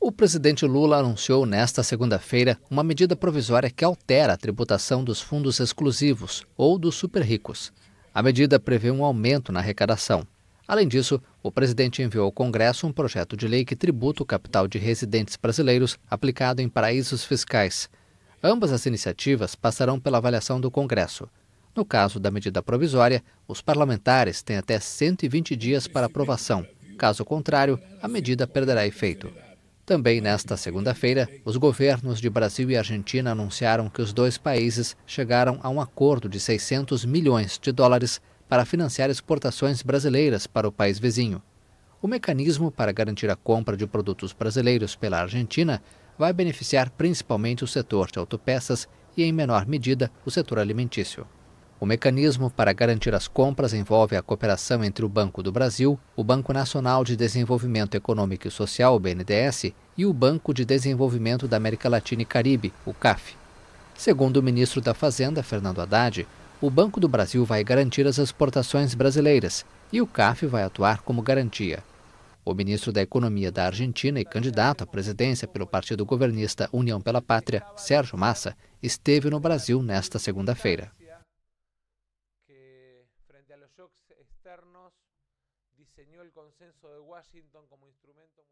O presidente Lula anunciou nesta segunda-feira uma medida provisória que altera a tributação dos fundos exclusivos ou dos super-ricos. A medida prevê um aumento na arrecadação. Além disso, o presidente enviou ao Congresso um projeto de lei que tributa o capital de residentes brasileiros aplicado em paraísos fiscais. Ambas as iniciativas passarão pela avaliação do Congresso. No caso da medida provisória, os parlamentares têm até 120 dias para aprovação. Caso contrário, a medida perderá efeito. Também nesta segunda-feira, os governos de Brasil e Argentina anunciaram que os dois países chegaram a um acordo de 600 milhões de dólares para financiar exportações brasileiras para o país vizinho. O mecanismo para garantir a compra de produtos brasileiros pela Argentina vai beneficiar principalmente o setor de autopeças e, em menor medida, o setor alimentício. O mecanismo para garantir as compras envolve a cooperação entre o Banco do Brasil, o Banco Nacional de Desenvolvimento Econômico e Social, BNDES, e o Banco de Desenvolvimento da América Latina e Caribe, o CAF. Segundo o ministro da Fazenda, Fernando Haddad, o Banco do Brasil vai garantir as exportações brasileiras e o CAF vai atuar como garantia. O ministro da Economia da Argentina e candidato à presidência pelo partido governista União pela Pátria, Sérgio Massa, esteve no Brasil nesta segunda-feira. frente a los shocks externos, diseñó el consenso de Washington como instrumento.